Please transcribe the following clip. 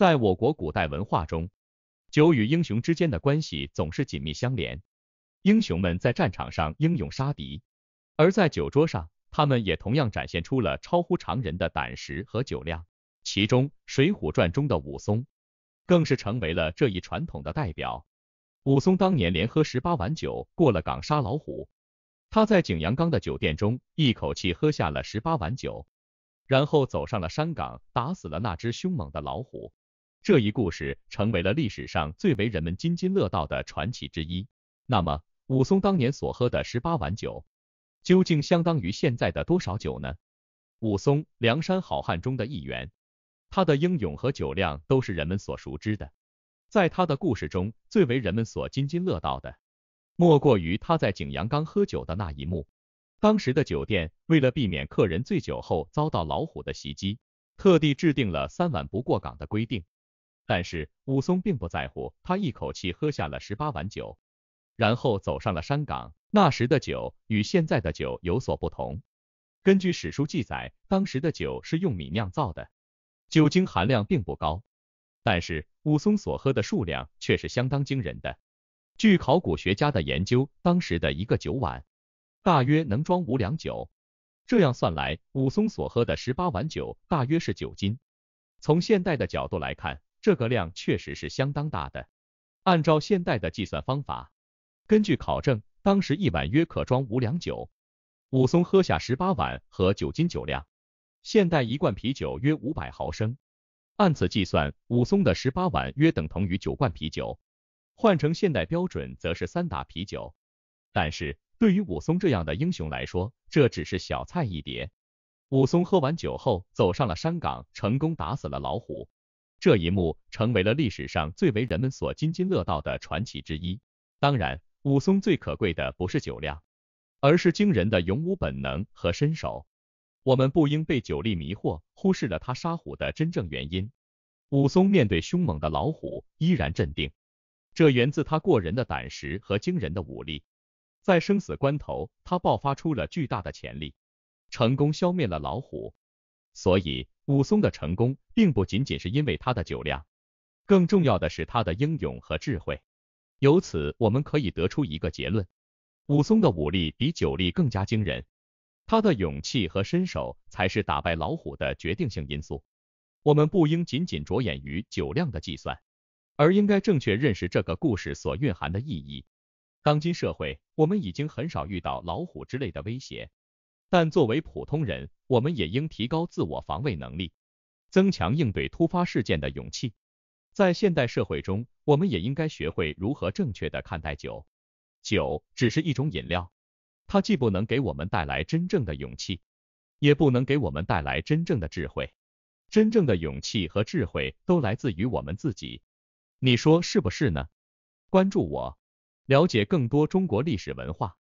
在我国古代文化中，酒与英雄之间的关系总是紧密相连。英雄们在战场上英勇杀敌，而在酒桌上，他们也同样展现出了超乎常人的胆识和酒量。其中，《水浒传》中的武松，更是成为了这一传统的代表。武松当年连喝十八碗酒，过了岗杀老虎。他在景阳冈的酒店中，一口气喝下了十八碗酒，然后走上了山岗，打死了那只凶猛的老虎。这一故事成为了历史上最为人们津津乐道的传奇之一。那么，武松当年所喝的十八碗酒，究竟相当于现在的多少酒呢？武松，梁山好汉中的一员，他的英勇和酒量都是人们所熟知的。在他的故事中，最为人们所津津乐道的，莫过于他在景阳冈喝酒的那一幕。当时的酒店为了避免客人醉酒后遭到老虎的袭击，特地制定了三碗不过岗的规定。但是武松并不在乎，他一口气喝下了十八碗酒，然后走上了山岗。那时的酒与现在的酒有所不同。根据史书记载，当时的酒是用米酿造的，酒精含量并不高。但是武松所喝的数量却是相当惊人的。据考古学家的研究，当时的一个酒碗大约能装五两酒，这样算来，武松所喝的十八碗酒大约是九斤。从现代的角度来看，这个量确实是相当大的。按照现代的计算方法，根据考证，当时一碗约可装五两酒。武松喝下十八碗和九斤酒量。现代一罐啤酒约五百毫升，按此计算，武松的十八碗约等同于九罐啤酒，换成现代标准则是三打啤酒。但是对于武松这样的英雄来说，这只是小菜一碟。武松喝完酒后，走上了山岗，成功打死了老虎。这一幕成为了历史上最为人们所津津乐道的传奇之一。当然，武松最可贵的不是酒量，而是惊人的勇武本能和身手。我们不应被酒力迷惑，忽视了他杀虎的真正原因。武松面对凶猛的老虎依然镇定，这源自他过人的胆识和惊人的武力。在生死关头，他爆发出了巨大的潜力，成功消灭了老虎。所以，武松的成功并不仅仅是因为他的酒量，更重要的是他的英勇和智慧。由此，我们可以得出一个结论：武松的武力比酒力更加惊人，他的勇气和身手才是打败老虎的决定性因素。我们不应仅仅着眼于酒量的计算，而应该正确认识这个故事所蕴含的意义。当今社会，我们已经很少遇到老虎之类的威胁。但作为普通人，我们也应提高自我防卫能力，增强应对突发事件的勇气。在现代社会中，我们也应该学会如何正确的看待酒。酒只是一种饮料，它既不能给我们带来真正的勇气，也不能给我们带来真正的智慧。真正的勇气和智慧都来自于我们自己，你说是不是呢？关注我，了解更多中国历史文化。